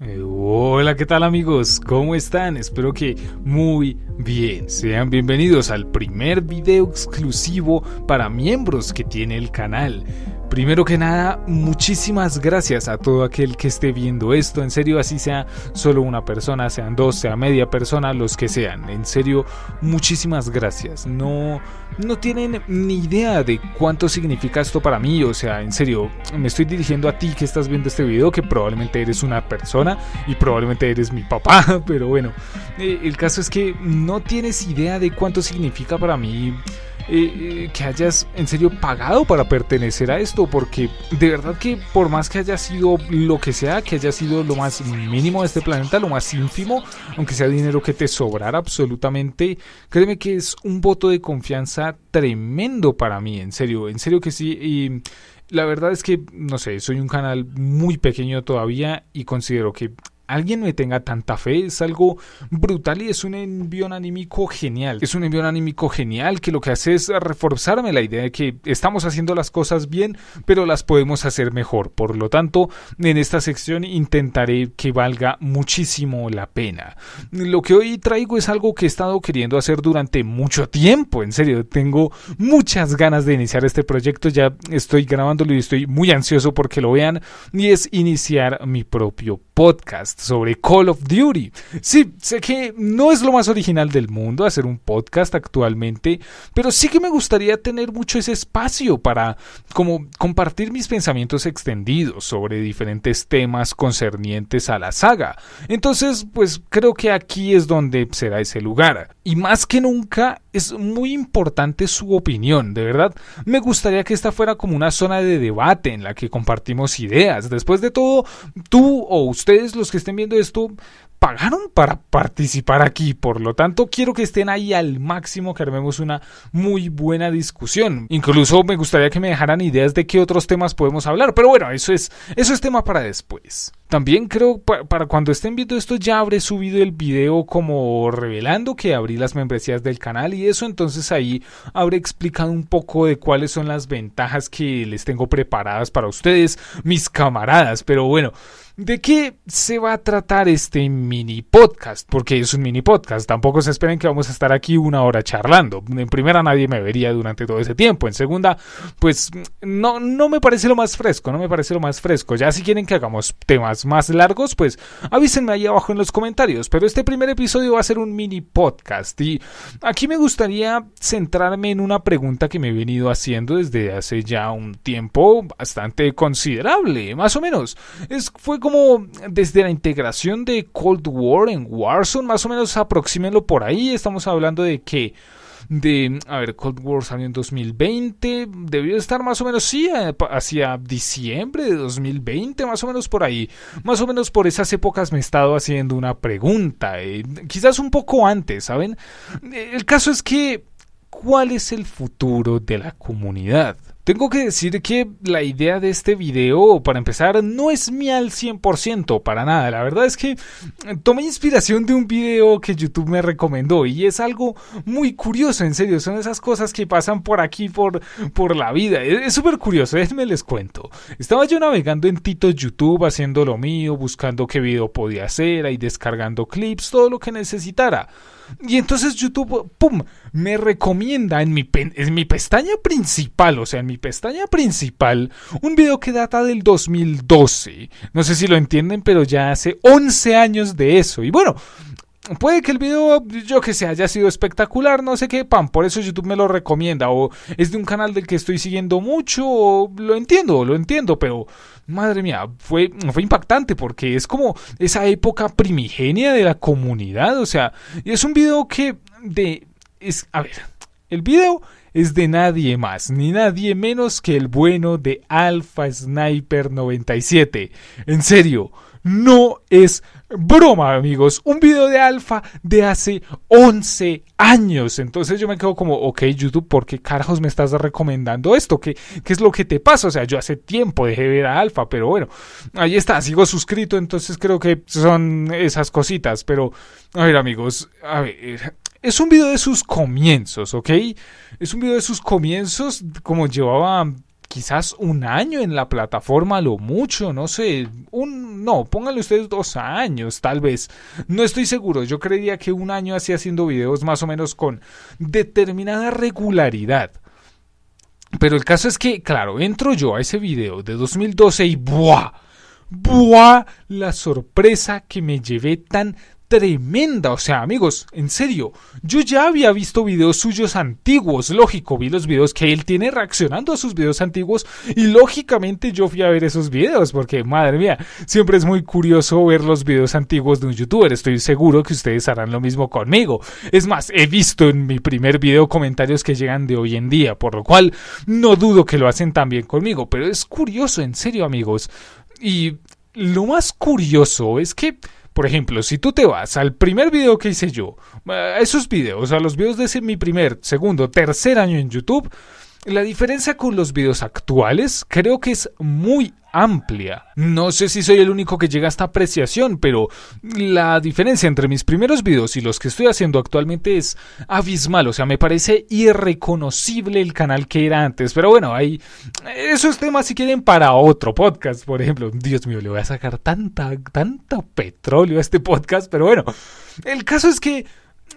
Eh, hola, ¿qué tal amigos? ¿Cómo están? Espero que muy bien. Sean bienvenidos al primer video exclusivo para miembros que tiene el canal. Primero que nada, muchísimas gracias a todo aquel que esté viendo esto, en serio, así sea solo una persona, sean dos, sea media persona, los que sean, en serio, muchísimas gracias. No, no tienen ni idea de cuánto significa esto para mí, o sea, en serio, me estoy dirigiendo a ti que estás viendo este video, que probablemente eres una persona y probablemente eres mi papá, pero bueno, eh, el caso es que no tienes idea de cuánto significa para mí eh, eh, que hayas en serio pagado para pertenecer a esto, porque de verdad que por más que haya sido lo que sea, que haya sido lo más mínimo de este planeta, lo más ínfimo, aunque sea dinero que te sobrara absolutamente, créeme que es un voto de confianza tremendo para mí, en serio, en serio que sí. Y, la verdad es que, no sé, soy un canal muy pequeño todavía y considero que alguien me tenga tanta fe es algo brutal y es un envío anímico genial. Es un envío anímico genial que lo que hace es reforzarme la idea de que estamos haciendo las cosas bien, pero las podemos hacer mejor. Por lo tanto, en esta sección intentaré que valga muchísimo la pena. Lo que hoy traigo es algo que he estado queriendo hacer durante mucho tiempo. En serio, tengo muchas ganas de iniciar este proyecto. Ya estoy grabándolo y estoy muy ansioso porque lo vean. Y es iniciar mi propio podcast sobre Call of Duty. Sí, sé que no es lo más original del mundo hacer un podcast actualmente, pero sí que me gustaría tener mucho ese espacio para como compartir mis pensamientos extendidos sobre diferentes temas concernientes a la saga. Entonces, pues creo que aquí es donde será ese lugar. Y más que nunca es muy importante su opinión, de verdad. Me gustaría que esta fuera como una zona de debate en la que compartimos ideas. Después de todo, tú o ustedes los que estén viendo esto pagaron para participar aquí, por lo tanto quiero que estén ahí al máximo, que armemos una muy buena discusión. Incluso me gustaría que me dejaran ideas de qué otros temas podemos hablar, pero bueno, eso es, eso es tema para después. También creo para cuando estén viendo esto ya habré subido el video como revelando que abrí las membresías del canal y eso, entonces ahí habré explicado un poco de cuáles son las ventajas que les tengo preparadas para ustedes, mis camaradas, pero bueno. ¿De qué se va a tratar este mini podcast? Porque es un mini podcast. Tampoco se esperen que vamos a estar aquí una hora charlando. En primera, nadie me vería durante todo ese tiempo. En segunda, pues no, no me parece lo más fresco. No me parece lo más fresco. Ya si quieren que hagamos temas más largos, pues avísenme ahí abajo en los comentarios. Pero este primer episodio va a ser un mini podcast. Y aquí me gustaría centrarme en una pregunta que me he venido haciendo desde hace ya un tiempo bastante considerable, más o menos. Es, fue como desde la integración de Cold War en Warzone, más o menos aproxímenlo por ahí. Estamos hablando de que de, a ver, Cold War salió en 2020, debió estar más o menos, sí, eh, hacia diciembre de 2020, más o menos por ahí, más o menos por esas épocas me he estado haciendo una pregunta, eh, quizás un poco antes, ¿saben? Eh, el caso es que, ¿cuál es el futuro de la comunidad? Tengo que decir que la idea de este video, para empezar, no es mía al 100%, para nada. La verdad es que eh, tomé inspiración de un video que YouTube me recomendó y es algo muy curioso, en serio. Son esas cosas que pasan por aquí, por, por la vida. Es súper curioso, déjenme les cuento. Estaba yo navegando en Tito YouTube, haciendo lo mío, buscando qué video podía hacer, ahí descargando clips, todo lo que necesitara. Y entonces YouTube, ¡pum!, me recomienda en mi, en mi pestaña principal, o sea, en mi pestaña principal, un video que data del 2012. No sé si lo entienden, pero ya hace 11 años de eso. Y bueno, puede que el video, yo que sé, haya sido espectacular, no sé qué, pan, por eso YouTube me lo recomienda, o es de un canal del que estoy siguiendo mucho, lo entiendo, lo entiendo, pero madre mía, fue, fue impactante porque es como esa época primigenia de la comunidad, o sea, es un video que de, es, a ver, el video es de nadie más, ni nadie menos que el bueno de Alpha Sniper 97, en serio, no es broma, amigos. Un video de alfa de hace 11 años. Entonces yo me quedo como, ok, YouTube, ¿por qué carajos me estás recomendando esto? ¿Qué, es lo que te pasa? O sea, yo hace tiempo dejé de ver a alfa, pero bueno, ahí está, sigo suscrito. Entonces creo que son esas cositas. Pero, a ver, amigos, a ver. Es un video de sus comienzos, ¿ok? Es un video de sus comienzos, como llevaba quizás un año en la plataforma, lo mucho, no sé, un, no, pónganle ustedes dos años, tal vez, no estoy seguro, yo creería que un año así haciendo videos más o menos con determinada regularidad. Pero el caso es que, claro, entro yo a ese video de 2012 y ¡buah! ¡buah! La sorpresa que me llevé tan tremenda. O sea, amigos, en serio, yo ya había visto videos suyos antiguos. Lógico, vi los videos que él tiene reaccionando a sus videos antiguos. Y lógicamente yo fui a ver esos videos, porque madre mía, siempre es muy curioso ver los videos antiguos de un youtuber. Estoy seguro que ustedes harán lo mismo conmigo. Es más, he visto en mi primer video comentarios que llegan de hoy en día, por lo cual no dudo que lo hacen también conmigo. Pero es curioso, en serio, amigos. Y lo más curioso es que por ejemplo, si tú te vas al primer video que hice yo, a eh, esos videos, a los videos de ese, mi primer, segundo, tercer año en YouTube, la diferencia con los videos actuales creo que es muy amplia. No sé si soy el único que llega a esta apreciación, pero la diferencia entre mis primeros videos y los que estoy haciendo actualmente es abismal, o sea, me parece irreconocible el canal que era antes, pero bueno, hay esos temas si quieren para otro podcast, por ejemplo. Dios mío, le voy a sacar tanta, tanta petróleo a este podcast, pero bueno, el caso es que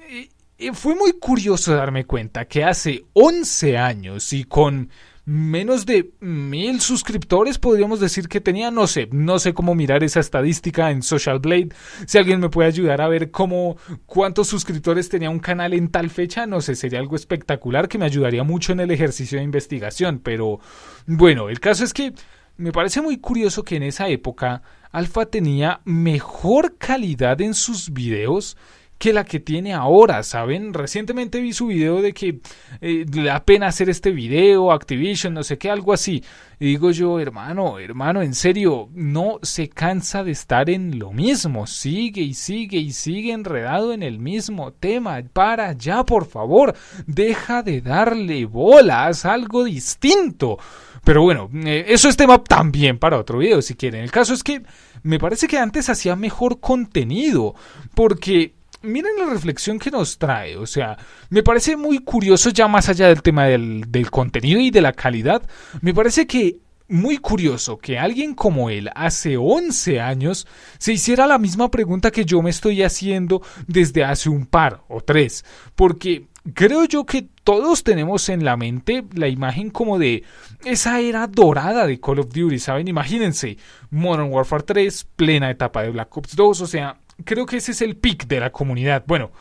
eh, eh, fue muy curioso darme cuenta que hace 11 años y con menos de mil suscriptores, podríamos decir que tenía, no sé, no sé cómo mirar esa estadística en Social Blade. Si alguien me puede ayudar a ver cómo cuántos suscriptores tenía un canal en tal fecha, no sé, sería algo espectacular que me ayudaría mucho en el ejercicio de investigación, pero bueno, el caso es que me parece muy curioso que en esa época Alfa tenía mejor calidad en sus videos que la que tiene ahora, ¿saben? Recientemente vi su video de que eh, le da pena hacer este video, Activision, no sé qué, algo así. Y digo yo, hermano, hermano, en serio, no se cansa de estar en lo mismo, sigue y sigue y sigue enredado en el mismo tema. Para ya, por favor, deja de darle bolas, algo distinto. Pero bueno, eh, eso es tema también para otro video si quieren. El caso es que me parece que antes hacía mejor contenido porque miren la reflexión que nos trae. O sea, me parece muy curioso ya más allá del tema del, contenido y de la calidad. Me parece que muy curioso que alguien como él hace 11 años se hiciera la misma pregunta que yo me estoy haciendo desde hace un par o tres, porque creo yo que todos tenemos en la mente la imagen como de esa era dorada de Call of Duty, ¿saben? Imagínense, Modern Warfare 3, plena etapa de Black Ops 2, o sea, creo que ese es el pic de la comunidad. Bueno,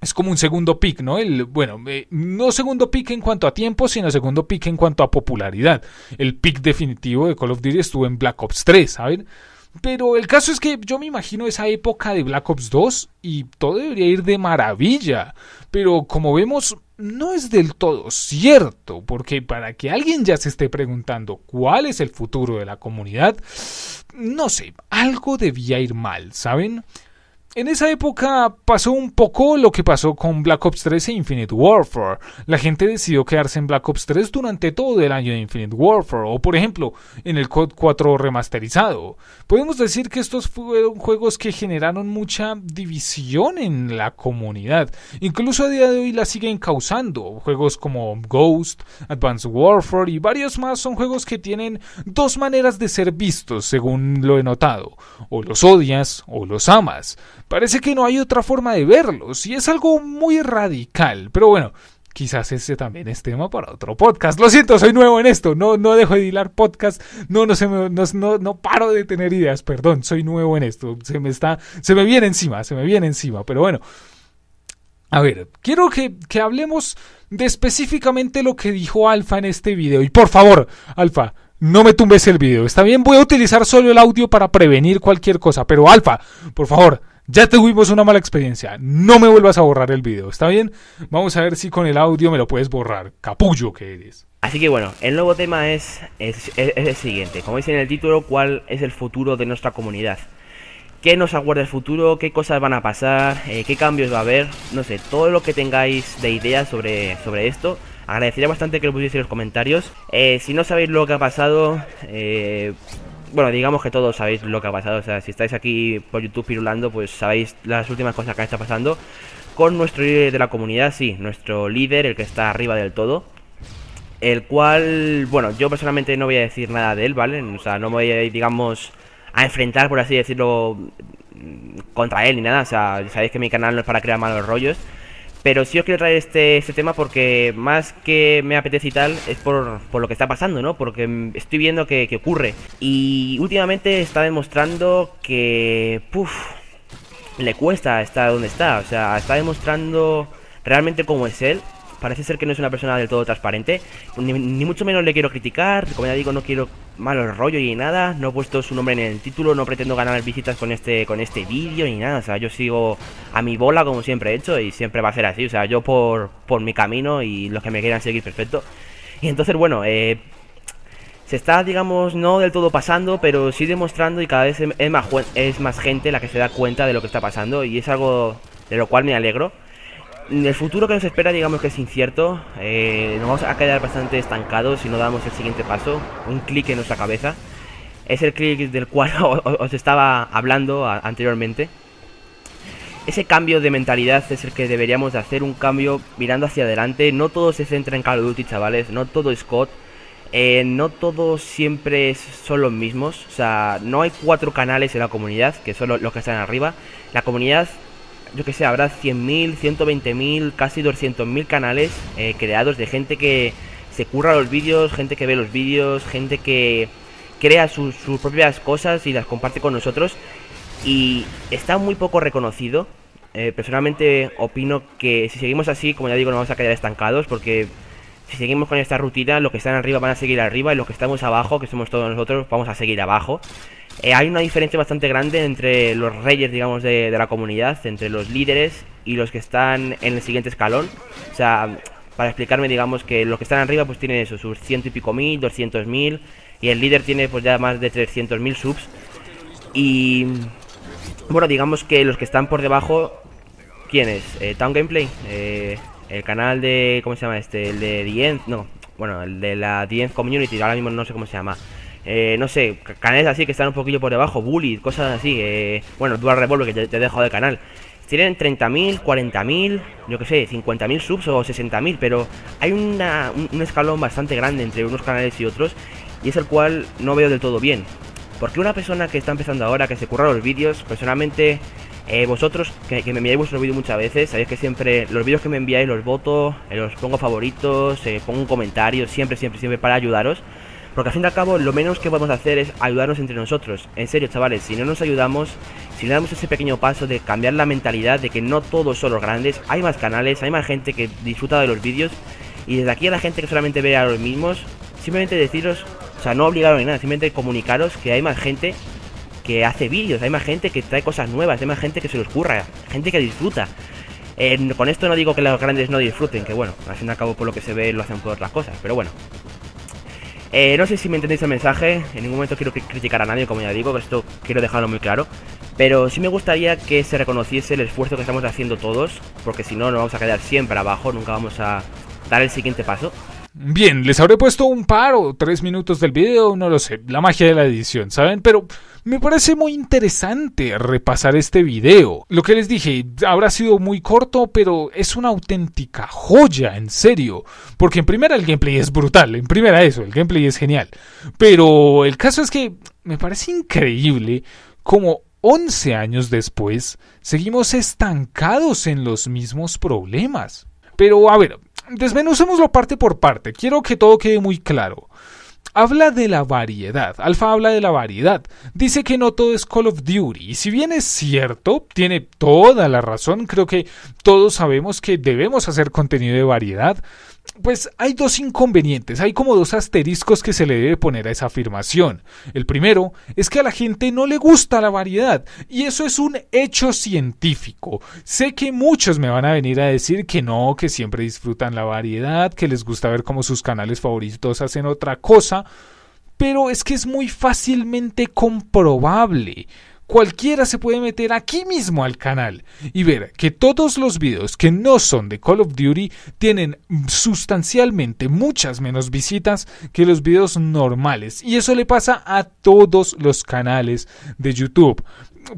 es como un segundo pick, ¿no? El, bueno, eh, no segundo pick en cuanto a tiempo, sino segundo pick en cuanto a popularidad. El pick definitivo de Call of Duty estuvo en Black Ops 3, ¿saben? Pero el caso es que yo me imagino esa época de Black Ops 2 y todo debería ir de maravilla. Pero como vemos, no es del todo cierto, porque para que alguien ya se esté preguntando cuál es el futuro de la comunidad, no sé, algo debía ir mal, ¿saben? En esa época pasó un poco lo que pasó con Black Ops 3 e Infinite Warfare. La gente decidió quedarse en Black Ops 3 durante todo el año de Infinite Warfare, o por ejemplo, en el COD 4 remasterizado. Podemos decir que estos fueron juegos que generaron mucha división en la comunidad. Incluso a día de hoy la siguen causando. Juegos como Ghost, Advanced Warfare y varios más son juegos que tienen dos maneras de ser vistos, según lo he notado. O los odias o los amas Parece que no hay otra forma de verlos y es algo muy radical, pero bueno. Quizás ese también es tema para otro podcast. Lo siento, soy nuevo en esto. No, no dejo de hilar podcast. No, no, se no, no, no paro de tener ideas. Perdón, soy nuevo en esto. Se me está, se me viene encima, se me viene encima. Pero bueno, a ver, quiero que, que, hablemos de específicamente lo que dijo Alfa en este video. Y por favor, Alfa, no me tumbes el video. Está bien, voy a utilizar solo el audio para prevenir cualquier cosa. Pero Alfa, por favor, ya tuvimos una mala experiencia. No me vuelvas a borrar el video, ¿está bien? Vamos a ver si con el audio me lo puedes borrar. Capullo que eres. Así que bueno, el nuevo tema es, el siguiente. Como dice en el título, ¿cuál es el futuro de nuestra comunidad? ¿Qué nos aguarda el futuro? ¿Qué cosas van a pasar? Eh, ¿Qué cambios va a haber? No sé, todo lo que tengáis de ideas sobre, sobre esto. Agradecería bastante que lo pusieseis en los comentarios. Eh, si no sabéis lo que ha pasado, eh, bueno, digamos que todos sabéis lo que ha pasado. O sea, si estáis aquí por YouTube pirulando, pues sabéis las últimas cosas que estado pasando. Con nuestro líder de la comunidad, sí, nuestro líder, el que está arriba del todo. El cual, bueno, yo personalmente no voy a decir nada de él, ¿vale? O sea, no me voy a, digamos, a enfrentar, por así decirlo, contra él ni nada. O sea, sabéis que mi canal no es para crear malos rollos. Pero sí os quiero traer este, este tema porque más que me apetece y tal, es por, lo que está pasando, ¿no? Porque estoy viendo que, ocurre. Y últimamente está demostrando que... Puf, le cuesta estar donde está. O sea, está demostrando realmente cómo es él parece ser que no es una persona del todo transparente. Ni, mucho menos le quiero criticar. Como ya digo, no quiero malos rollos y nada. No he puesto su nombre en el título. No pretendo ganar visitas con este, con este vídeo ni nada. O sea, yo sigo a mi bola como siempre he hecho y siempre va a ser así. O sea, yo por, por mi camino y los que me quieran seguir, perfecto. Y entonces, bueno, eh, se está, digamos, no del todo pasando, pero sí demostrando y cada vez es más, es más gente la que se da cuenta de lo que está pasando y es algo de lo cual me alegro el futuro que nos espera, digamos que es incierto. Eh, nos vamos a quedar bastante estancados si no damos el siguiente paso, un clic en nuestra cabeza. Es el clic del cual os estaba hablando anteriormente. Ese cambio de mentalidad es el que deberíamos de hacer, un cambio mirando hacia adelante. No todo se centra en Call of Duty, chavales, no todo es eh, no todos siempre son los mismos. O sea, no hay cuatro canales en la comunidad, que son los que están arriba. La comunidad yo que sé, habrá 100.000, 120.000, casi 200.000 canales eh, creados de gente que se curra los vídeos, gente que ve los vídeos, gente que crea sus, propias cosas y las comparte con nosotros. Y está muy poco reconocido. Eh, personalmente opino que si seguimos así, como ya digo, nos vamos a quedar estancados porque si seguimos con esta rutina, los que están arriba van a seguir arriba y los que estamos abajo, que somos todos nosotros, vamos a seguir abajo. Eh, hay una diferencia bastante grande entre los reyes, digamos, de, la comunidad, entre los líderes y los que están en el siguiente escalón. O sea, para explicarme, digamos, que los que están arriba pues tienen eso, sus ciento y pico mil, doscientos mil, y el líder tiene pues ya más de trescientos mil subs. Y... Bueno, digamos que los que están por debajo... ¿Quién eh, Town Gameplay. Eh, el canal de... ¿Cómo se llama este? El de The No, bueno, el de la The Community. Ahora mismo no sé cómo se llama. Eh, no sé, canales así que están un poquillo por debajo, Bully, cosas así, eh, bueno, Dual Revolver que te, he dejo de canal. Tienen 30.000, 40.000, yo que sé, 50.000 subs o 60.000, pero hay una, un, escalón bastante grande entre unos canales y otros y es el cual no veo del todo bien. Porque una persona que está empezando ahora, que se curra los vídeos, personalmente, eh, vosotros que, que, me enviáis vuestros vídeos muchas veces, sabéis que siempre los vídeos que me enviáis los voto, los pongo favoritos, pongo un comentario, siempre, siempre, siempre para ayudaros. Porque al fin y al cabo lo menos que podemos hacer es ayudarnos entre nosotros. En serio, chavales, si no nos ayudamos, si no damos ese pequeño paso de cambiar la mentalidad de que no todos son los grandes, hay más canales, hay más gente que disfruta de los vídeos. Y desde aquí a la gente que solamente ve a los mismos, simplemente deciros, o sea, no obligaros ni nada, simplemente comunicaros que hay más gente que hace vídeos, hay más gente que trae cosas nuevas, hay más gente que se los curra, gente que disfruta. con esto no digo que los grandes no disfruten, que bueno, al fin y al cabo por lo que se ve lo hacen por otras cosas, pero bueno. Eh, no sé si me entendéis el mensaje, en ningún momento quiero criticar a nadie, como ya digo, esto quiero dejarlo muy claro, pero sí me gustaría que se reconociese el esfuerzo que estamos haciendo todos, porque si no nos vamos a quedar siempre abajo, nunca vamos a dar el siguiente paso. Bien, les habré puesto un par o tres minutos del video, no lo sé, la magia de la edición, ¿saben? Pero me parece muy interesante repasar este video. Lo que les dije, habrá sido muy corto, pero es una auténtica joya, en serio. Porque en primera el gameplay es brutal, en primera eso, el gameplay es genial. Pero el caso es que me parece increíble como 11 años después seguimos estancados en los mismos problemas. Pero a ver, desmenucémoslo parte por parte. Quiero que todo quede muy claro. Habla de la variedad. Alfa habla de la variedad. Dice que no todo es Call of Duty. Y si bien es cierto, tiene toda la razón. Creo que todos sabemos que debemos hacer contenido de variedad pues hay dos inconvenientes, hay como dos asteriscos que se le debe poner a esa afirmación. El primero es que a la gente no le gusta la variedad, y eso es un hecho científico. Sé que muchos me van a venir a decir que no, que siempre disfrutan la variedad, que les gusta ver cómo sus canales favoritos hacen otra cosa, pero es que es muy fácilmente comprobable cualquiera se puede meter aquí mismo al canal y ver que todos los videos que no son de Call of Duty tienen sustancialmente muchas menos visitas que los videos normales. Y eso le pasa a todos los canales de YouTube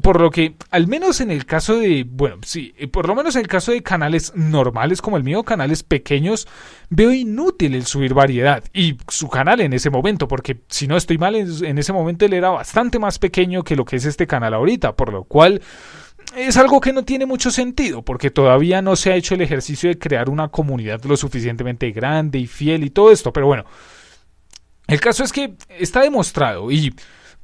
por lo que, al menos en el caso de, bueno, sí, eh, por lo menos en el caso de canales normales como el mío, canales pequeños, veo inútil el subir variedad y su canal en ese momento, porque si no estoy mal, en ese momento él era bastante más pequeño que lo que es este canal ahorita, por lo cual es algo que no tiene mucho sentido, porque todavía no se ha hecho el ejercicio de crear una comunidad lo suficientemente grande y fiel y todo esto, pero bueno, el caso es que está demostrado y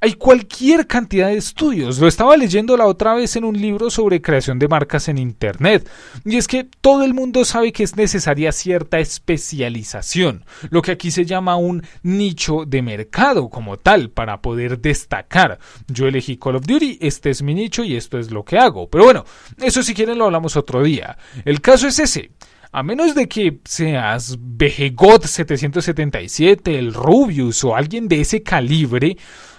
hay cualquier cantidad de estudios. Lo estaba leyendo la otra vez en un libro sobre creación de marcas en Internet. Y es que todo el mundo sabe que es necesaria cierta especialización, lo que aquí se llama un nicho de mercado como tal, para poder destacar. Yo elegí Call of Duty, este es mi nicho y esto es lo que hago. Pero bueno, eso si quieren lo hablamos otro día. El caso es ese. A menos de que seas Vejegot 777, el Rubius o alguien de ese calibre,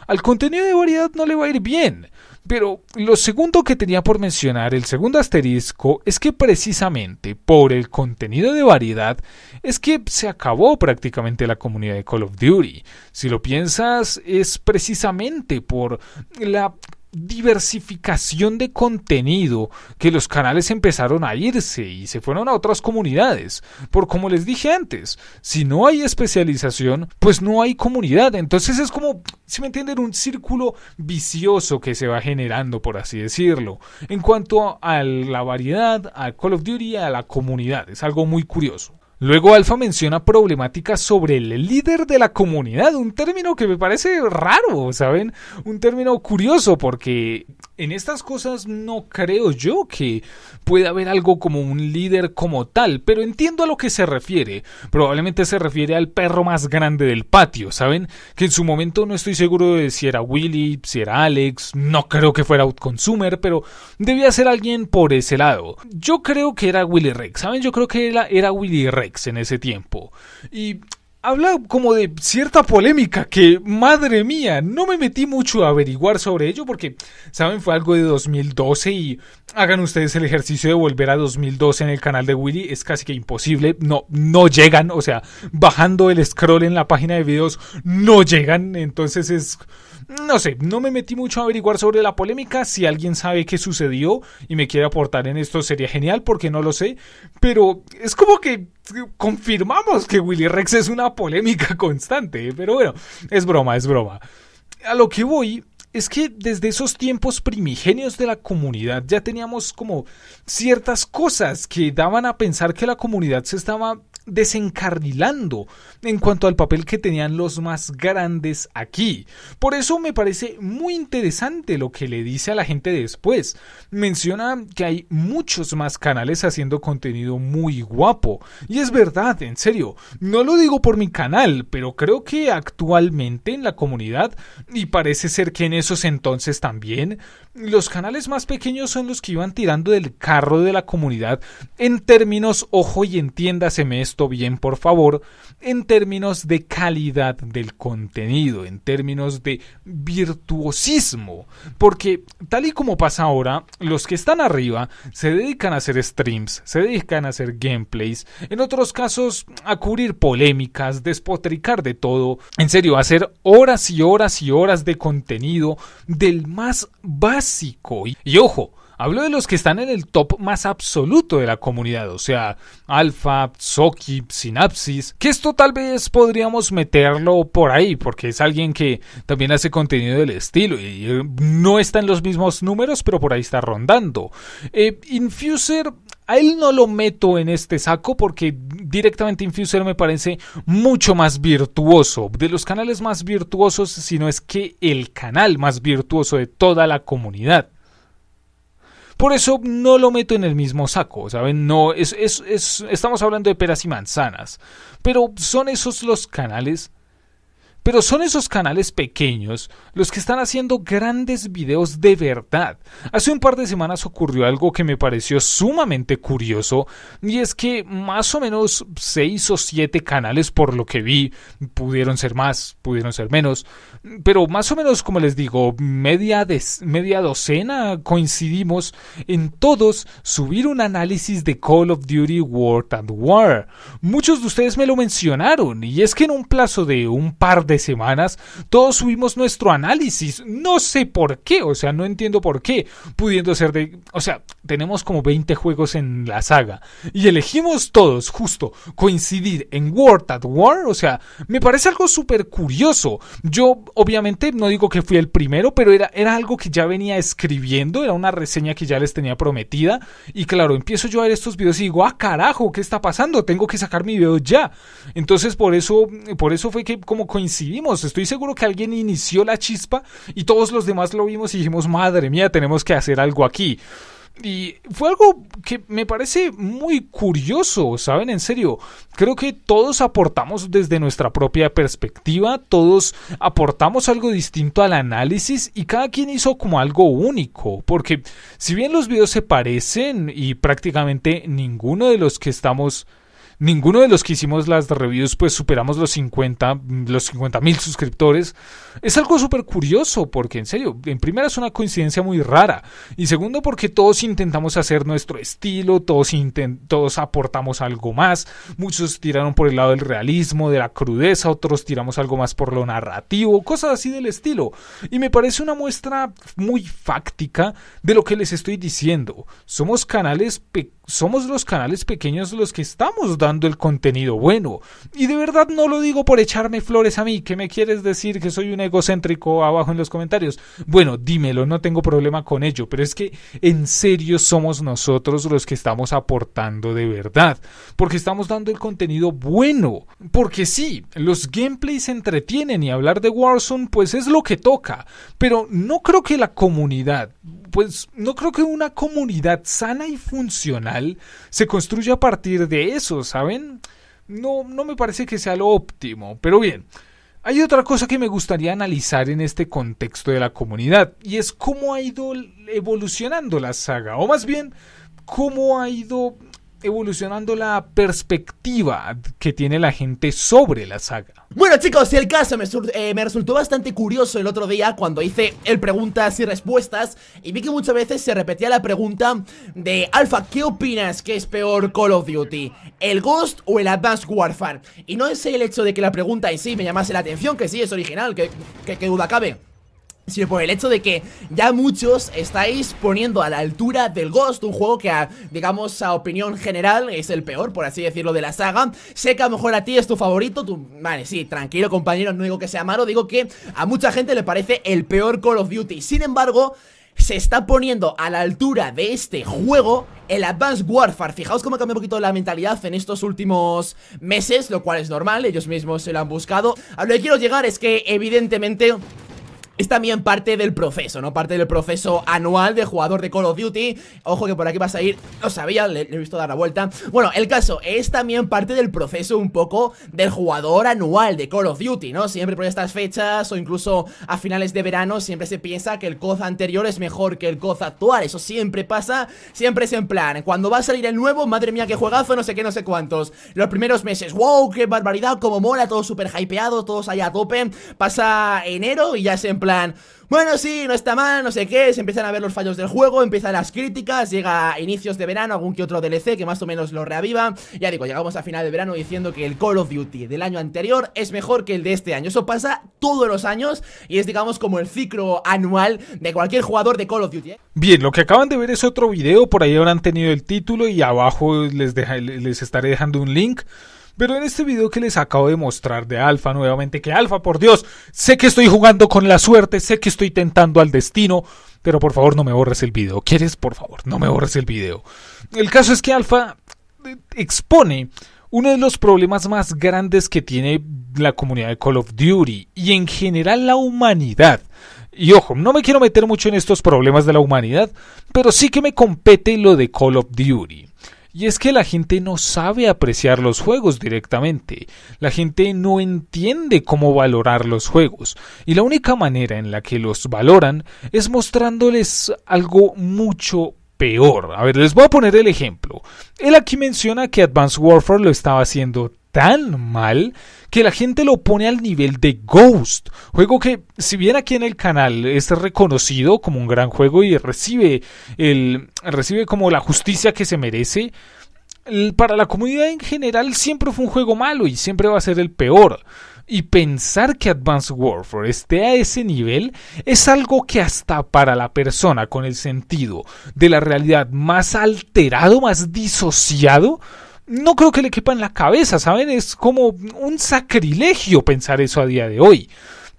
al contenido de variedad no le va a ir bien. Pero lo segundo que tenía por mencionar, el segundo asterisco, es que precisamente por el contenido de variedad es que se acabó prácticamente la comunidad de Call of Duty. Si lo piensas, es precisamente por la diversificación de contenido que los canales empezaron a irse y se fueron a otras comunidades. Por como les dije antes, si no hay especialización, pues no hay comunidad. Entonces es como, si me entienden, un círculo vicioso que se va generando, por así decirlo, en cuanto a la variedad, a Call of Duty, a la comunidad. Es algo muy curioso. Luego Alfa menciona problemáticas sobre el líder de la comunidad, un término que me parece raro, ¿saben? Un término curioso porque en estas cosas no creo yo que pueda haber algo como un líder como tal, pero entiendo a lo que se refiere. Probablemente se refiere al perro más grande del patio, ¿saben? Que en su momento no estoy seguro de si era Willy, si era Alex, no creo que fuera Outconsumer, pero debía ser alguien por ese lado. Yo creo que era Willy Rex, ¿saben? Yo creo que era, era Willy Rex en ese tiempo. Y habla como de cierta polémica que, madre mía, no me metí mucho a averiguar sobre ello porque, saben, fue algo de 2012 y hagan ustedes el ejercicio de volver a 2012 en el canal de Willy, es casi que imposible, no, no llegan, o sea, bajando el scroll en la página de videos, no llegan, entonces es no sé, no me metí mucho a averiguar sobre la polémica. Si alguien sabe qué sucedió y me quiere aportar en esto, sería genial porque no lo sé. Pero es como que confirmamos que Willy Rex es una polémica constante. Pero bueno, es broma, es broma. A lo que voy es que desde esos tiempos primigenios de la comunidad ya teníamos como ciertas cosas que daban a pensar que la comunidad se estaba desencarnilando en cuanto al papel que tenían los más grandes aquí. Por eso me parece muy interesante lo que le dice a la gente después. Menciona que hay muchos más canales haciendo contenido muy guapo. Y es verdad, en serio. No lo digo por mi canal, pero creo que actualmente en la comunidad, y parece ser que en esos entonces también, los canales más pequeños son los que iban tirando del carro de la comunidad en términos, ojo y entiéndaseme esto bien por favor, en términos de calidad del contenido, en términos de virtuosismo, porque tal y como pasa ahora, los que están arriba se dedican a hacer streams, se dedican a hacer gameplays, en otros casos a cubrir polémicas, despotricar de todo, en serio, a hacer horas y horas y horas de contenido del más básico. Y, y ojo, Hablo de los que están en el top más absoluto de la comunidad, o sea, Alpha, Soki, Synapsis, que esto tal vez podríamos meterlo por ahí, porque es alguien que también hace contenido del estilo y no está en los mismos números, pero por ahí está rondando. Eh, Infuser a él no lo meto en este saco porque directamente Infuser me parece mucho más virtuoso, de los canales más virtuosos, si es que el canal más virtuoso de toda la comunidad. Por eso no lo meto en el mismo saco, ¿saben? No, es, estamos hablando de peras y manzanas. Pero son esos los canales. Pero son esos canales pequeños los que están haciendo grandes videos de verdad. Hace un par de semanas ocurrió algo que me pareció sumamente curioso y es que más o menos seis o siete canales por lo que vi, pudieron ser más, pudieron ser menos, pero más o menos, como les digo, media, media docena coincidimos en todos subir un análisis de Call of Duty World at War. Muchos de ustedes me lo mencionaron, y es que en un plazo de un par de semanas, todos subimos nuestro análisis. No sé por qué, o sea, no entiendo por qué, pudiendo ser de. O sea, tenemos como 20 juegos en la saga, y elegimos todos, justo, coincidir en World at War, o sea, me parece algo súper curioso. Yo obviamente no digo que fui el primero, pero era, era algo que ya venía escribiendo, era una reseña que ya les tenía prometida. Y claro, empiezo yo a ver estos videos y digo, ah, carajo, ¿qué está pasando? Tengo que sacar mi video ya. Entonces por eso, por eso fue que como coincidimos, estoy seguro que alguien inició la chispa y todos los demás lo vimos y dijimos, madre mía, tenemos que hacer algo aquí. Y fue algo que me parece muy curioso, ¿saben? En serio, creo que todos aportamos desde nuestra propia perspectiva, todos aportamos algo distinto al análisis y cada quien hizo como algo único, porque si bien los videos se parecen y prácticamente ninguno de los que estamos Ninguno de los que hicimos las reviews pues superamos los 50 los mil suscriptores. Es algo súper curioso porque en serio, en primera es una coincidencia muy rara y segundo porque todos intentamos hacer nuestro estilo, todos, todos aportamos algo más. Muchos tiraron por el lado del realismo, de la crudeza, otros tiramos algo más por lo narrativo, cosas así del estilo. Y me parece una muestra muy fáctica de lo que les estoy diciendo. Somos canales somos los canales pequeños los que estamos dando dando el contenido bueno. Y de verdad no lo digo por echarme flores a mí, que me quieres decir que soy un egocéntrico abajo en los comentarios. Bueno, dímelo, no tengo problema con ello, pero es que en serio somos nosotros los que estamos aportando de verdad, porque estamos dando el contenido bueno, porque sí, los gameplays entretienen y hablar de Warzone pues es lo que toca, pero no creo que la comunidad pues no creo que una comunidad sana y funcional se construya a partir de eso, ¿saben? No, no me parece que sea lo óptimo, pero bien. Hay otra cosa que me gustaría analizar en este contexto de la comunidad, y es cómo ha ido evolucionando la saga, o más bien, cómo ha ido evolucionando la perspectiva que tiene la gente sobre la saga. Bueno chicos, el caso eh, me, resultó bastante curioso el otro día cuando hice el preguntas y respuestas y vi que muchas veces se repetía la pregunta de Alfa, ¿qué opinas que es peor Call of Duty? ¿El Ghost o el Advanced Warfare? Y no es el hecho de que la pregunta en sí me llamase la atención, que sí es original, que duda cabe sino por el hecho de que ya muchos estáis poniendo a la altura del Ghost, un juego que, a, digamos, a opinión general es el peor, por así decirlo, de la saga. Sé que a lo mejor a ti es tu favorito, tú, vale, sí, tranquilo compañero, no digo que sea malo, digo que a mucha gente le parece el peor Call of Duty. Sin embargo, se está poniendo a la altura de este juego el Advanced Warfare. Fijaos cómo ha cambiado un poquito la mentalidad en estos últimos meses, lo cual es normal, ellos mismos se lo han buscado. A lo que quiero llegar es que, evidentemente es también parte del proceso, ¿no? Parte del proceso anual de jugador de Call of Duty Ojo que por aquí vas a ir, no sabía, le, he visto dar la vuelta Bueno, el caso, es también parte del proceso un poco del jugador anual de Call of Duty, ¿no? Siempre por estas fechas o incluso a finales de verano siempre se piensa que el COD anterior es mejor que el COD actual Eso siempre pasa, siempre es en plan, cuando va a salir el nuevo, madre mía qué juegazo, no sé qué, no sé cuántos Los primeros meses, wow, qué barbaridad, como mola, todo súper hypeado, todos allá a tope Pasa enero y ya es plan bueno, sí, no está mal, no sé qué, se empiezan a ver los fallos del juego, empiezan las críticas, llega a inicios de verano algún que otro DLC que más o menos lo reaviva, ya digo, llegamos a final de verano diciendo que el Call of Duty del año anterior es mejor que el de este año, eso pasa todos los años y es digamos como el ciclo anual de cualquier jugador de Call of Duty. ¿eh? Bien, lo que acaban de ver es otro video, por ahí habrán tenido el título y abajo les, les estaré dejando un link. Pero en este video que les acabo de mostrar de Alfa nuevamente, que Alfa, por Dios, sé que estoy jugando con la suerte, sé que estoy tentando al destino, pero por favor no me borres el video. ¿Quieres? Por favor, no me borres el video. El caso es que Alfa eh, expone uno de los problemas más grandes que tiene la comunidad de Call of Duty y en general la humanidad. Y ojo, no me quiero meter mucho en estos problemas de la humanidad, pero sí que me compete lo de Call of Duty. Y es que la gente no sabe apreciar los juegos directamente, la gente no entiende cómo valorar los juegos, y la única manera en la que los valoran es mostrándoles algo mucho peor. A ver, les voy a poner el ejemplo. Él aquí menciona que Advanced Warfare lo estaba haciendo tan mal que la gente lo pone al nivel de Ghost, juego que si bien aquí en el canal es reconocido como un gran juego y recibe el recibe como la justicia que se merece, para la comunidad en general siempre fue un juego malo y siempre va a ser el peor. Y pensar que Advanced Warfare esté a ese nivel es algo que hasta para la persona con el sentido de la realidad más alterado, más disociado, no creo que le quepan la cabeza, ¿saben? Es como un sacrilegio pensar eso a día de hoy.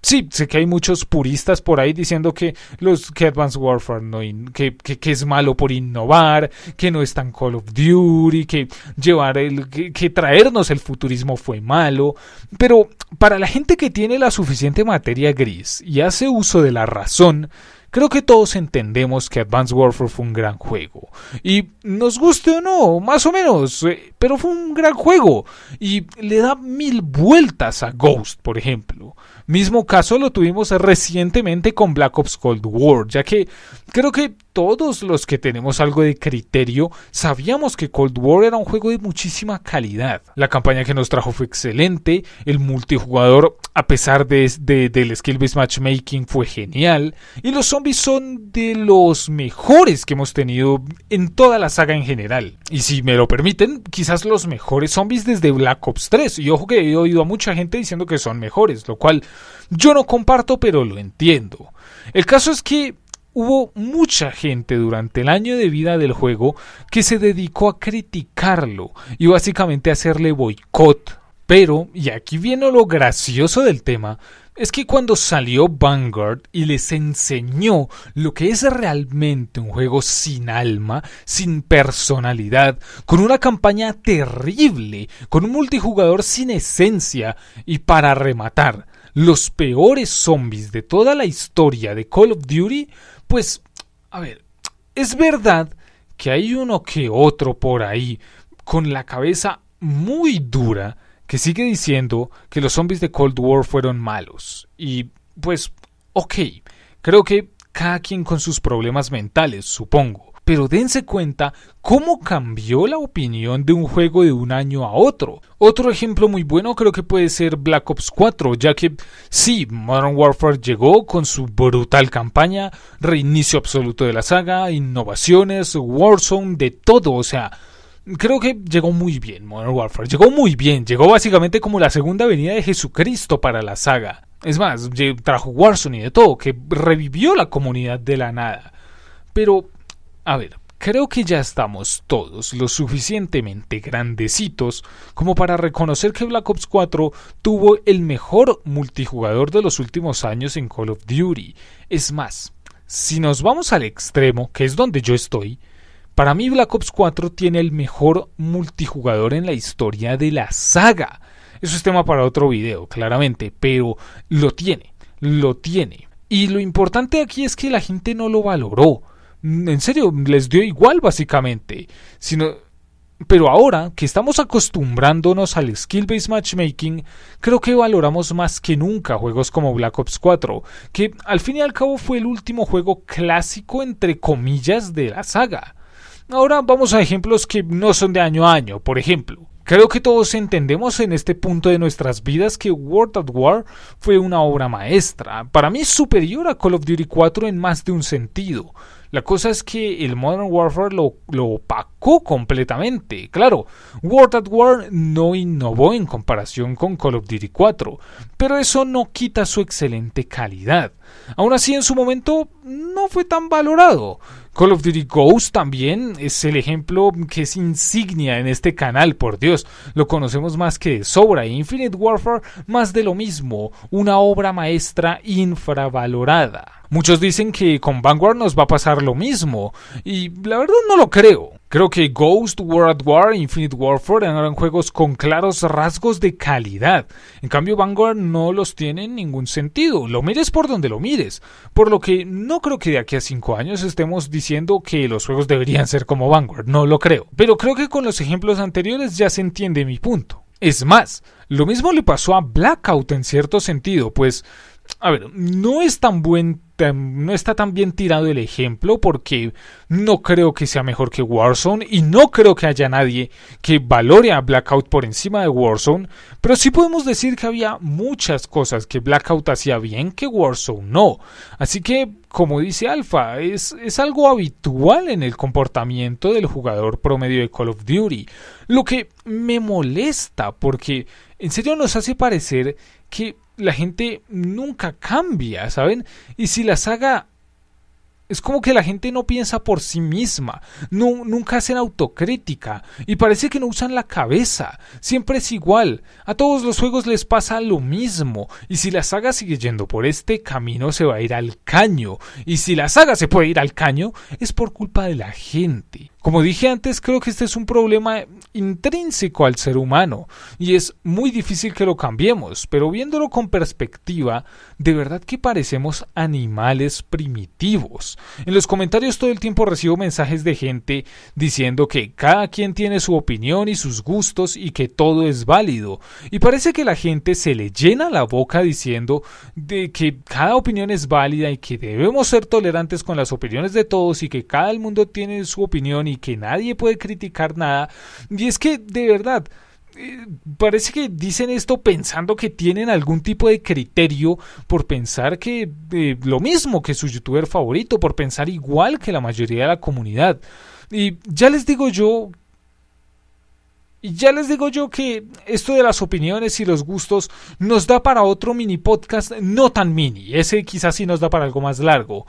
Sí, sé que hay muchos puristas por ahí diciendo que los que Advanced Warfare no que, es malo por innovar, que no es tan Call of Duty, que llevar el, que traernos el futurismo fue malo. Pero para la gente que tiene la suficiente materia gris y hace uso de la razón, Creo que todos entendemos que Advanced Warfare fue un gran juego. Y nos guste o no, más o menos, eh, pero fue un gran juego. Y le da mil vueltas a Ghost, por ejemplo. Mismo caso lo tuvimos recientemente con Black Ops Cold War, ya que creo que todos los que tenemos algo de criterio sabíamos que Cold War era un juego de muchísima calidad. La campaña que nos trajo fue excelente, el multijugador, a pesar de, del skill-based matchmaking, fue genial, y los zombies son de los mejores que hemos tenido en toda la saga en general. Y si me lo permiten, quizás los mejores zombies desde Black Ops 3. Y ojo que he oído a mucha gente diciendo que son mejores, lo cual yo no comparto, pero lo entiendo. El caso es que hubo mucha gente durante el año de vida del juego que se dedicó a criticarlo y básicamente a hacerle boicot. Pero, y aquí viene lo gracioso del tema, es que cuando salió Vanguard y les enseñó lo que es realmente un juego sin alma, sin personalidad, con una campaña terrible, con un multijugador sin esencia y para rematar, los peores zombies de toda la historia de Call of Duty pues, a ver, es verdad que hay uno que otro por ahí con la cabeza muy dura que sigue diciendo que los zombies de Cold War fueron malos. Y pues, ok, creo que cada quien con sus problemas mentales, supongo pero dense cuenta cómo cambió la opinión de un juego de un año a otro. Otro ejemplo muy bueno creo que puede ser Black Ops 4, ya que sí, Modern Warfare llegó con su brutal campaña, reinicio absoluto de la saga, innovaciones, Warzone, de todo, o sea, creo que llegó muy bien Modern Warfare, llegó muy bien, llegó básicamente como la segunda venida de Jesucristo para la saga. Es más, trajo Warzone y de todo, que revivió la comunidad de la nada. Pero a ver, creo que ya estamos todos lo suficientemente grandecitos como para reconocer que Black Ops 4 tuvo el mejor multijugador de los últimos años en Call of Duty. Es más, si nos vamos al extremo, que es donde yo estoy, para mí Black Ops 4 tiene el mejor multijugador en la historia de la saga. Eso es tema para otro video, claramente, pero lo tiene, lo tiene. Y lo importante aquí es que la gente no lo valoró en serio, les dio igual básicamente. Sino, pero ahora que estamos acostumbrándonos al skill-based matchmaking, creo que valoramos más que nunca juegos como Black Ops 4, que al fin y al cabo fue el último juego clásico entre comillas de la saga. Ahora vamos a ejemplos que no son de año a año, por ejemplo. Creo que todos entendemos en este punto de nuestras vidas que World at War fue una obra maestra, para mí es superior a Call of Duty 4 en más de un sentido. La cosa es que el Modern Warfare lo, opacó completamente. Claro, World at War no innovó en comparación con Call of Duty 4, pero eso no quita su excelente calidad. Aún así, en su momento no fue tan valorado. Call of Duty Ghost también es el ejemplo que es insignia en este canal, por Dios. Lo conocemos más que de sobra. Infinite Warfare, más de lo mismo. Una obra maestra infravalorada. Muchos dicen que con Vanguard nos va a pasar lo mismo, y la verdad no lo creo. Creo que Ghost, World War Infinite Warfare eran juegos con claros rasgos de calidad. En cambio, Vanguard no los tiene en ningún sentido. Lo mires por donde lo mires. Por lo que no creo que de aquí a 5 años estemos diciendo que los juegos deberían ser como Vanguard. No lo creo. Pero creo que con los ejemplos anteriores ya se entiende mi punto. Es más, lo mismo le pasó a Blackout en cierto sentido, pues a ver, no es tan buen, no está tan bien tirado el ejemplo porque no creo que sea mejor que Warzone y no creo que haya nadie que valore a Blackout por encima de Warzone, pero sí podemos decir que había muchas cosas que Blackout hacía bien que Warzone no. Así que, como dice Alpha, es, es algo habitual en el comportamiento del jugador promedio de Call of Duty, lo que me molesta porque en serio nos hace parecer que la gente nunca cambia, ¿saben? Y si la saga es como que la gente no piensa por sí misma, no, nunca hacen autocrítica y parece que no usan la cabeza, siempre es igual, a todos los juegos les pasa lo mismo y si la saga sigue yendo por este camino se va a ir al caño y si la saga se puede ir al caño es por culpa de la gente. Como dije antes, creo que este es un problema intrínseco al ser humano y es muy difícil que lo cambiemos, pero viéndolo con perspectiva, de verdad que parecemos animales primitivos. En los comentarios todo el tiempo recibo mensajes de gente diciendo que cada quien tiene su opinión y sus gustos y que todo es válido, y parece que la gente se le llena la boca diciendo de que cada opinión es válida y que debemos ser tolerantes con las opiniones de todos y que cada el mundo tiene su opinión y que nadie puede criticar nada. Y es que, de verdad, eh, parece que dicen esto pensando que tienen algún tipo de criterio por pensar que eh, lo mismo que su youtuber favorito, por pensar igual que la mayoría de la comunidad. Y ya les digo yo y ya les digo yo que esto de las opiniones y los gustos nos da para otro mini podcast no tan mini, ese quizás sí nos da para algo más largo.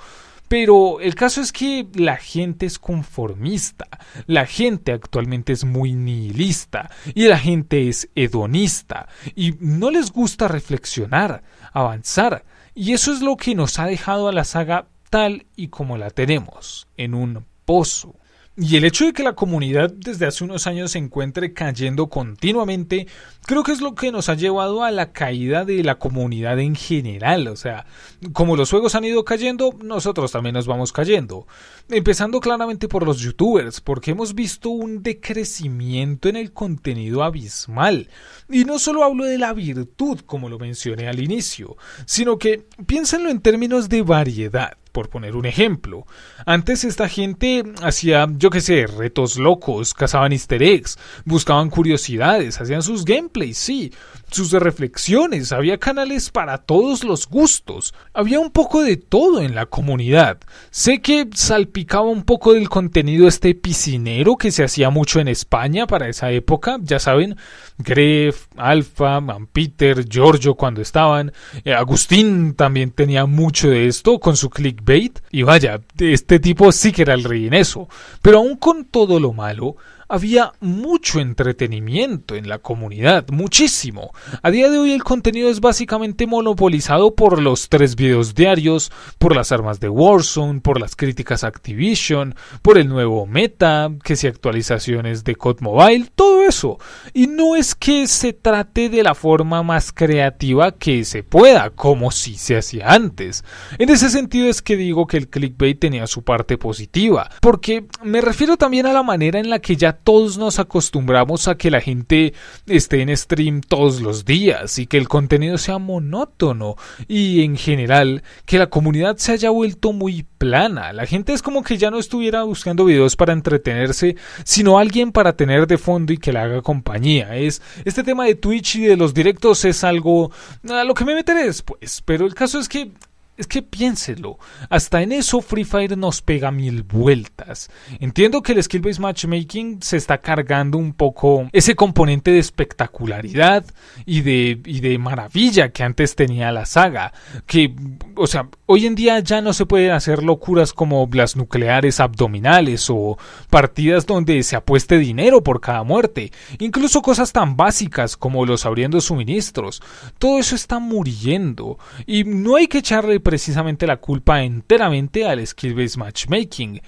Pero el caso es que la gente es conformista, la gente actualmente es muy nihilista y la gente es hedonista y no les gusta reflexionar, avanzar. Y eso es lo que nos ha dejado a la saga tal y como la tenemos, en un pozo. Y el hecho de que la comunidad desde hace unos años se encuentre cayendo continuamente, creo que es lo que nos ha llevado a la caída de la comunidad en general. O sea, como los juegos han ido cayendo, nosotros también nos vamos cayendo. Empezando claramente por los youtubers, porque hemos visto un decrecimiento en el contenido abismal. Y no solo hablo de la virtud, como lo mencioné al inicio, sino que piénsenlo en términos de variedad por poner un ejemplo. Antes esta gente hacía, yo qué sé, retos locos, cazaban easter eggs, buscaban curiosidades, hacían sus gameplays, sí, sus reflexiones, había canales para todos los gustos, había un poco de todo en la comunidad. Sé que salpicaba un poco del contenido este piscinero que se hacía mucho en España para esa época, ya saben, Gref, Alfa, Peter, Giorgio cuando estaban, eh, Agustín también tenía mucho de esto con su clickbait y vaya, este tipo sí que era el rey en eso. Pero aún con todo lo malo, había mucho entretenimiento en la comunidad, muchísimo. A día de hoy el contenido es básicamente monopolizado por los tres videos diarios, por las armas de Warzone, por las críticas a Activision, por el nuevo meta, que si actualizaciones de COD Mobile, todo eso. Y no es que se trate de la forma más creativa que se pueda, como si se hacía antes. En ese sentido es que digo que el clickbait tenía su parte positiva, porque me refiero también a la manera en la que ya todos nos acostumbramos a que la gente esté en stream todos los días y que el contenido sea monótono y en general que la comunidad se haya vuelto muy plana. La gente es como que ya no estuviera buscando videos para entretenerse, sino alguien para tener de fondo y que le haga compañía. Es este tema de Twitch y de los directos es algo a lo que me meteré después, pero el caso es que es que piénselo, hasta en eso Free Fire nos pega mil vueltas. Entiendo que el skill-based matchmaking se está cargando un poco ese componente de espectacularidad y de, de maravilla que antes tenía la saga. Que, o sea, hoy en día ya no se pueden hacer locuras como las nucleares abdominales o partidas donde se apueste dinero por cada muerte. Incluso cosas tan básicas como los abriendo suministros. Todo eso está muriendo y no hay que echarle precisamente la culpa enteramente al skill-based matchmaking.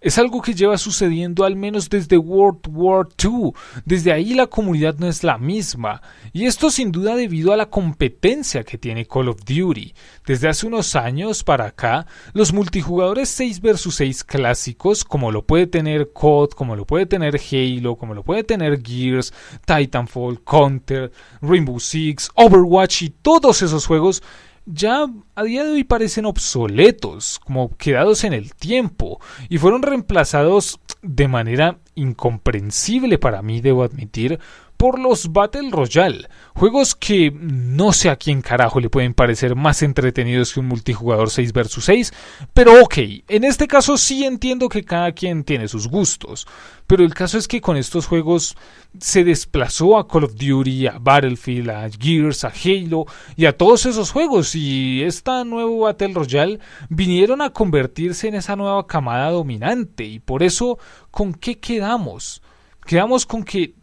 Es algo que lleva sucediendo al menos desde World War II. Desde ahí la comunidad no es la misma. Y esto sin duda debido a la competencia que tiene Call of Duty. Desde hace unos años para acá, los multijugadores 6 vs 6 clásicos, como lo puede tener COD, como lo puede tener Halo, como lo puede tener Gears, Titanfall, Counter, Rainbow Six, Overwatch y todos esos juegos, ya a día de hoy parecen obsoletos, como quedados en el tiempo, y fueron reemplazados de manera incomprensible para mí, debo admitir, por los Battle Royale, juegos que no sé a quién carajo le pueden parecer más entretenidos que un multijugador 6 vs 6, pero ok, en este caso sí entiendo que cada quien tiene sus gustos, pero el caso es que con estos juegos se desplazó a Call of Duty, a Battlefield, a Gears, a Halo y a todos esos juegos y esta nuevo Battle Royale vinieron a convertirse en esa nueva camada dominante y por eso, ¿con qué quedamos? Quedamos con que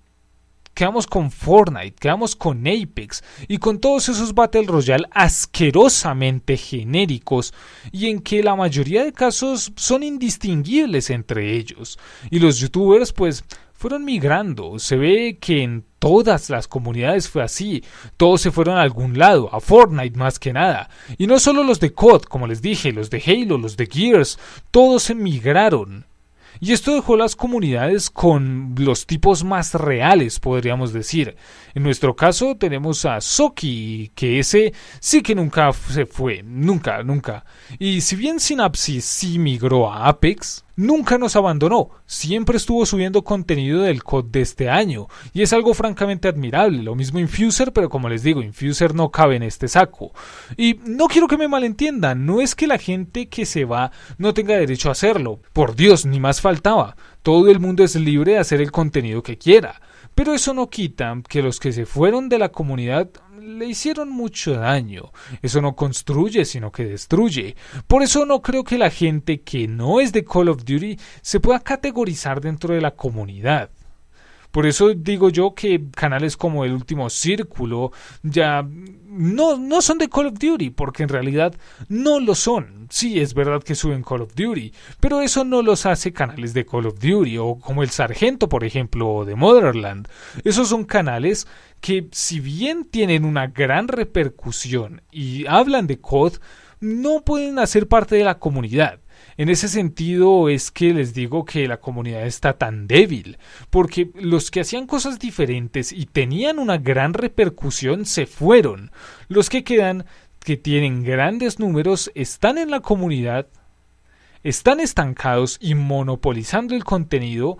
quedamos con Fortnite, quedamos con Apex y con todos esos Battle Royale asquerosamente genéricos y en que la mayoría de casos son indistinguibles entre ellos. Y los youtubers pues fueron migrando, se ve que en todas las comunidades fue así, todos se fueron a algún lado, a Fortnite más que nada, y no solo los de COD, como les dije, los de Halo, los de Gears, todos se migraron y esto dejó las comunidades con los tipos más reales, podríamos decir. En nuestro caso tenemos a Soki, que ese sí que nunca se fue, nunca, nunca. Y si bien Synapsis sí migró a Apex, nunca nos abandonó, siempre estuvo subiendo contenido del COD de este año, y es algo francamente admirable, lo mismo Infuser, pero como les digo, Infuser no cabe en este saco. Y no quiero que me malentiendan, no es que la gente que se va no tenga derecho a hacerlo, por Dios, ni más faltaba, todo el mundo es libre de hacer el contenido que quiera. Pero eso no quita que los que se fueron de la comunidad le hicieron mucho daño. Eso no construye, sino que destruye. Por eso no creo que la gente que no es de Call of Duty se pueda categorizar dentro de la comunidad. Por eso digo yo que canales como El Último Círculo ya no, no son de Call of Duty, porque en realidad no lo son. Sí, es verdad que suben Call of Duty, pero eso no los hace canales de Call of Duty, o como El Sargento, por ejemplo, o de Motherland. Esos son canales que, si bien tienen una gran repercusión y hablan de COD, no pueden hacer parte de la comunidad. En ese sentido es que les digo que la comunidad está tan débil, porque los que hacían cosas diferentes y tenían una gran repercusión se fueron. Los que quedan, que tienen grandes números, están en la comunidad, están estancados y monopolizando el contenido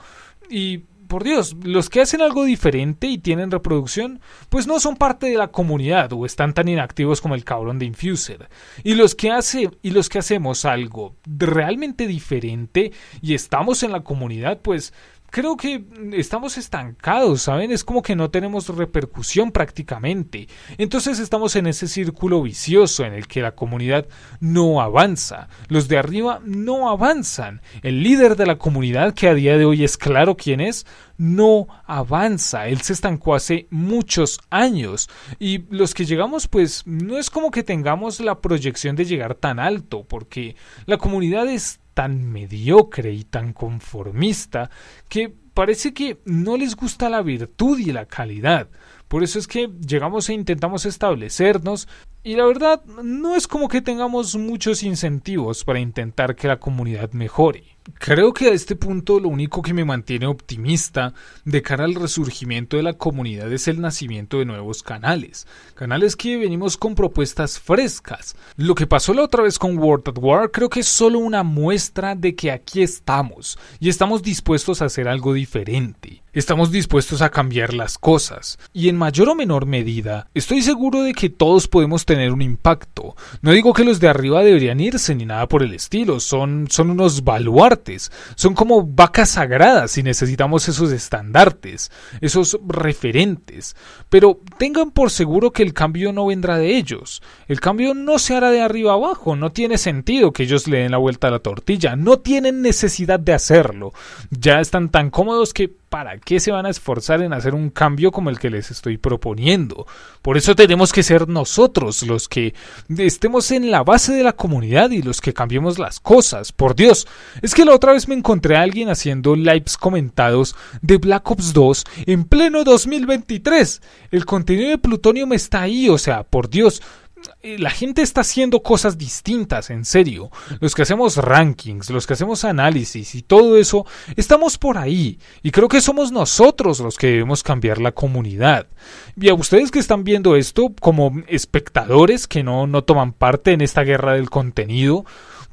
y por Dios, los que hacen algo diferente y tienen reproducción, pues no son parte de la comunidad o están tan inactivos como el cabrón de Infuser. Y los que hace, y los que hacemos algo realmente diferente y estamos en la comunidad, pues creo que estamos estancados, ¿saben? Es como que no tenemos repercusión prácticamente. Entonces estamos en ese círculo vicioso en el que la comunidad no avanza. Los de arriba no avanzan. El líder de la comunidad, que a día de hoy es claro quién es, no avanza. Él se estancó hace muchos años. Y los que llegamos, pues no es como que tengamos la proyección de llegar tan alto, porque la comunidad es tan mediocre y tan conformista que parece que no les gusta la virtud y la calidad. Por eso es que llegamos e intentamos establecernos y la verdad, no es como que tengamos muchos incentivos para intentar que la comunidad mejore. Creo que a este punto lo único que me mantiene optimista de cara al resurgimiento de la comunidad es el nacimiento de nuevos canales, canales que venimos con propuestas frescas. Lo que pasó la otra vez con World at War creo que es solo una muestra de que aquí estamos y estamos dispuestos a hacer algo diferente. Estamos dispuestos a cambiar las cosas y en mayor o menor medida estoy seguro de que todos podemos tener tener un impacto. No digo que los de arriba deberían irse ni nada por el estilo, son, son unos baluartes, son como vacas sagradas y necesitamos esos estandartes, esos referentes. Pero tengan por seguro que el cambio no vendrá de ellos, el cambio no se hará de arriba abajo, no tiene sentido que ellos le den la vuelta a la tortilla, no tienen necesidad de hacerlo, ya están tan cómodos que ¿para qué se van a esforzar en hacer un cambio como el que les estoy proponiendo? Por eso tenemos que ser nosotros los que estemos en la base de la comunidad y los que cambiemos las cosas. Por Dios, es que la otra vez me encontré a alguien haciendo lives comentados de Black Ops 2 en pleno 2023. El contenido de Plutonio está ahí, o sea, por Dios. Eh, la gente está haciendo cosas distintas, en serio. Los que hacemos rankings, los que hacemos análisis y todo eso, estamos por ahí. Y creo que somos nosotros los que debemos cambiar la comunidad. Y a ustedes que están viendo esto como espectadores que no, no toman parte en esta guerra del contenido,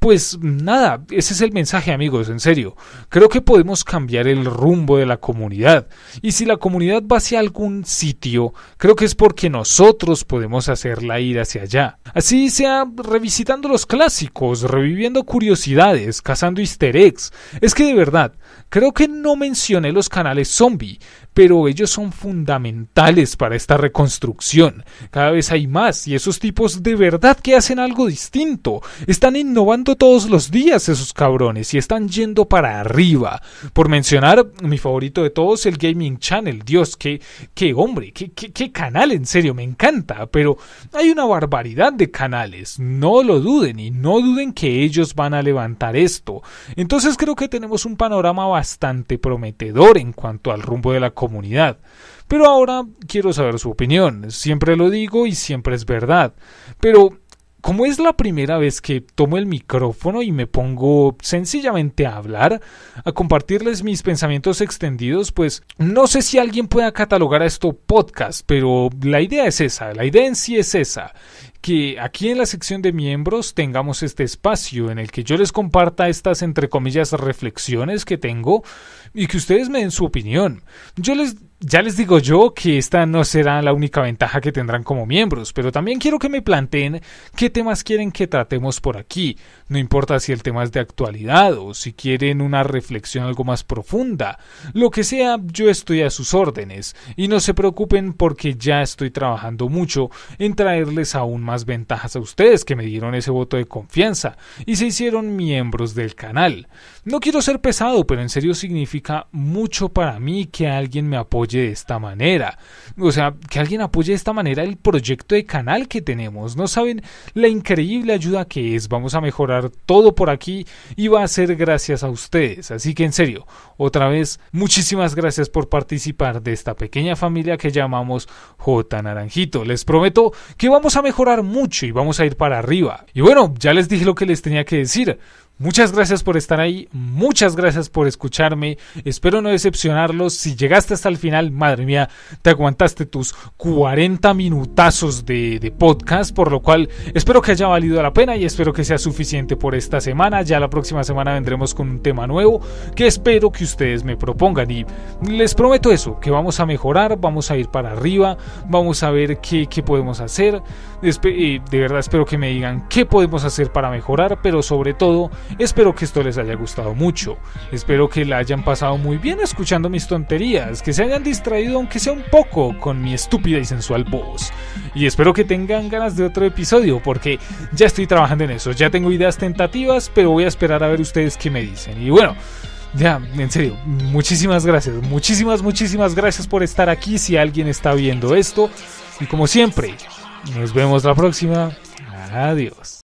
pues nada, ese es el mensaje amigos, en serio. Creo que podemos cambiar el rumbo de la comunidad. Y si la comunidad va hacia algún sitio, creo que es porque nosotros podemos hacerla ir hacia allá. Así sea revisitando los clásicos, reviviendo curiosidades, cazando easter eggs. Es que de verdad, creo que no mencioné los canales zombie, pero ellos son fundamentales para esta reconstrucción. Cada vez hay más y esos tipos de verdad que hacen algo distinto. Están innovando todos los días esos cabrones y están yendo para arriba. Por mencionar mi favorito de todos, el Gaming Channel. Dios, qué, qué hombre, qué, qué, qué canal, en serio, me encanta. Pero hay una barbaridad de canales. No lo duden y no duden que ellos van a levantar esto. Entonces creo que tenemos un panorama bastante prometedor en cuanto al rumbo de la comunidad. Pero ahora quiero saber su opinión. Siempre lo digo y siempre es verdad. Pero como es la primera vez que tomo el micrófono y me pongo sencillamente a hablar, a compartirles mis pensamientos extendidos, pues no sé si alguien pueda catalogar a esto podcast, pero la idea es esa, la idea en sí es esa, que aquí en la sección de miembros tengamos este espacio en el que yo les comparta estas entre comillas reflexiones que tengo y que ustedes me den su opinión. Yo les ya les digo yo que esta no será la única ventaja que tendrán como miembros, pero también quiero que me planteen qué temas quieren que tratemos por aquí, no importa si el tema es de actualidad o si quieren una reflexión algo más profunda, lo que sea, yo estoy a sus órdenes, y no se preocupen porque ya estoy trabajando mucho en traerles aún más ventajas a ustedes que me dieron ese voto de confianza y se hicieron miembros del canal. No quiero ser pesado, pero en serio significa mucho para mí que alguien me apoye de esta manera. O sea, que alguien apoye de esta manera el proyecto de canal que tenemos. No saben la increíble ayuda que es. Vamos a mejorar todo por aquí y va a ser gracias a ustedes. Así que en serio, otra vez, muchísimas gracias por participar de esta pequeña familia que llamamos J Naranjito. Les prometo que vamos a mejorar mucho y vamos a ir para arriba. Y bueno, ya les dije lo que les tenía que decir. Muchas gracias por estar ahí, muchas gracias por escucharme, espero no decepcionarlos, si llegaste hasta el final, madre mía, te aguantaste tus 40 minutazos de, podcast, por lo cual espero que haya valido la pena y espero que sea suficiente por esta semana, ya la próxima semana vendremos con un tema nuevo que espero que ustedes me propongan y les prometo eso, que vamos a mejorar, vamos a ir para arriba, vamos a ver qué, qué podemos hacer, eh, de verdad espero que me digan qué podemos hacer para mejorar, pero sobre todo Espero que esto les haya gustado mucho. Espero que la hayan pasado muy bien escuchando mis tonterías, que se hayan distraído aunque sea un poco con mi estúpida y sensual voz. Y espero que tengan ganas de otro episodio porque ya estoy trabajando en eso. Ya tengo ideas tentativas, pero voy a esperar a ver ustedes qué me dicen. Y bueno, ya, en serio, muchísimas gracias. Muchísimas, muchísimas gracias por estar aquí si alguien está viendo esto. Y como siempre, nos vemos la próxima. Adiós.